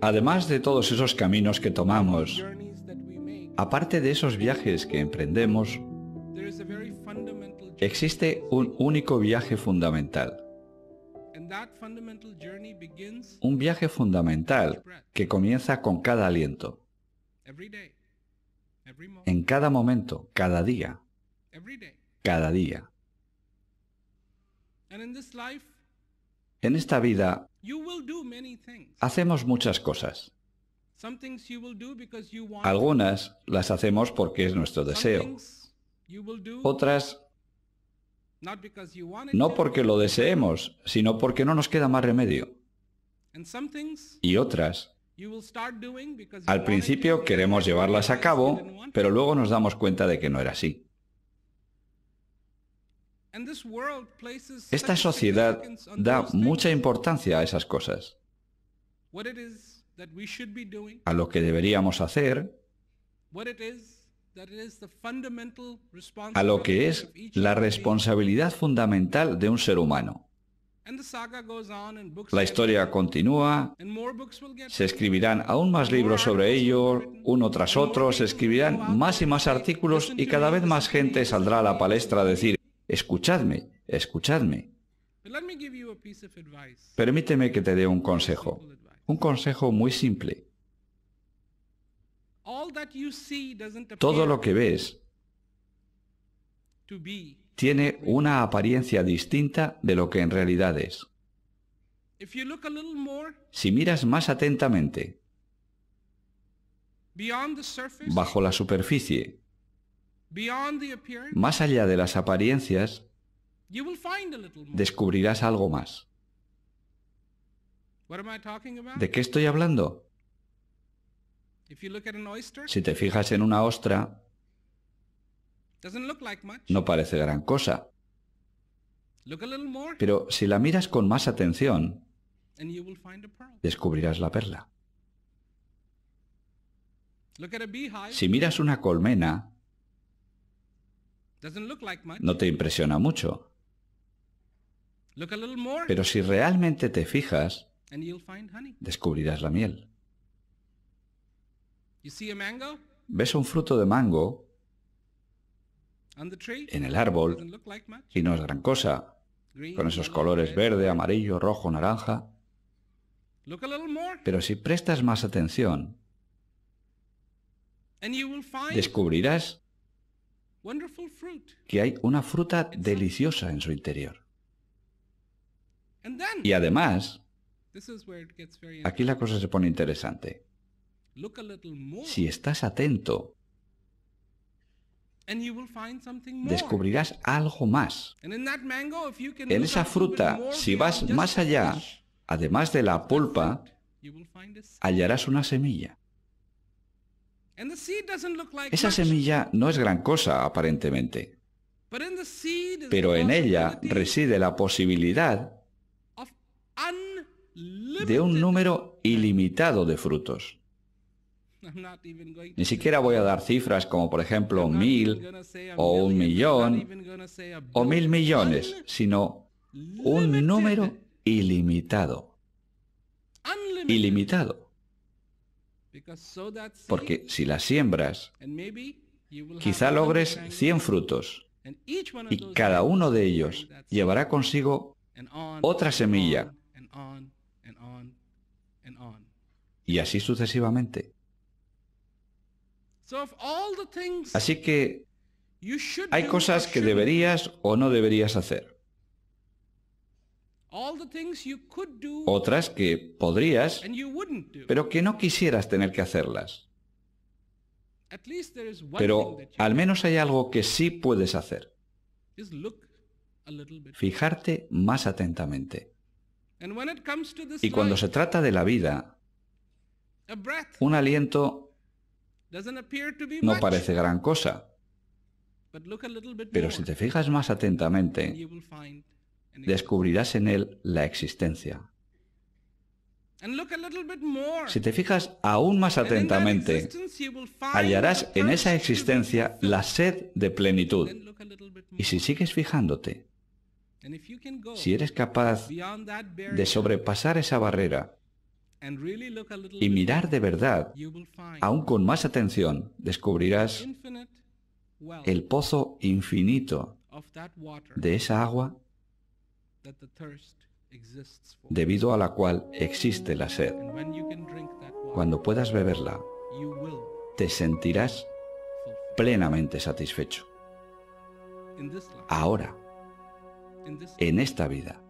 Además de todos esos caminos que tomamos, aparte de esos viajes que emprendemos, existe un único viaje fundamental. Un viaje fundamental que comienza con cada aliento. En cada momento, cada día. Cada día. En esta vida hacemos muchas cosas. Algunas las hacemos porque es nuestro deseo. Otras no porque lo deseemos, sino porque no nos queda más remedio. Y otras, al principio queremos llevarlas a cabo, pero luego nos damos cuenta de que no era así. Esta sociedad da mucha importancia a esas cosas, a lo que deberíamos hacer, a lo que es la responsabilidad fundamental de un ser humano. La historia continúa, se escribirán aún más libros sobre ello, uno tras otro, se escribirán más y más artículos y cada vez más gente saldrá a la palestra a decir escuchadme, escuchadme. Permíteme que te dé un consejo, un consejo muy simple. Todo lo que ves tiene una apariencia distinta de lo que en realidad es. Si miras más atentamente, bajo la superficie, más allá de las apariencias, descubrirás algo más. ¿De qué estoy hablando? Si te fijas en una ostra, no parece gran cosa. Pero si la miras con más atención, descubrirás la perla. Si miras una colmena, no te impresiona mucho. Pero si realmente te fijas, descubrirás la miel. ¿Ves un fruto de mango en el árbol y no es gran cosa? Con esos colores verde, amarillo, rojo, naranja. Pero si prestas más atención, descubrirás que hay una fruta deliciosa en su interior. Y además, aquí la cosa se pone interesante. Si estás atento, descubrirás algo más. En esa fruta, si vas más allá, además de la pulpa, hallarás una semilla. Esa semilla no es gran cosa aparentemente, pero en ella reside la posibilidad de un número ilimitado de frutos. Ni siquiera voy a dar cifras como por ejemplo mil o un millón o mil millones, sino un número ilimitado. Ilimitado. Porque si las siembras, quizá logres 100 frutos y cada uno de ellos llevará consigo otra semilla y así sucesivamente. Así que hay cosas que deberías o no deberías hacer. Otras que podrías, pero que no quisieras tener que hacerlas. Pero al menos hay algo que sí puedes hacer. Fijarte más atentamente. Y cuando se trata de la vida, un aliento no parece gran cosa. Pero si te fijas más atentamente, descubrirás en él la existencia. Si te fijas aún más atentamente, hallarás en esa existencia la sed de plenitud. Y si sigues fijándote, si eres capaz de sobrepasar esa barrera y mirar de verdad, aún con más atención, descubrirás el pozo infinito de esa agua debido a la cual existe la sed. Cuando puedas beberla, te sentirás plenamente satisfecho. Ahora, en esta vida,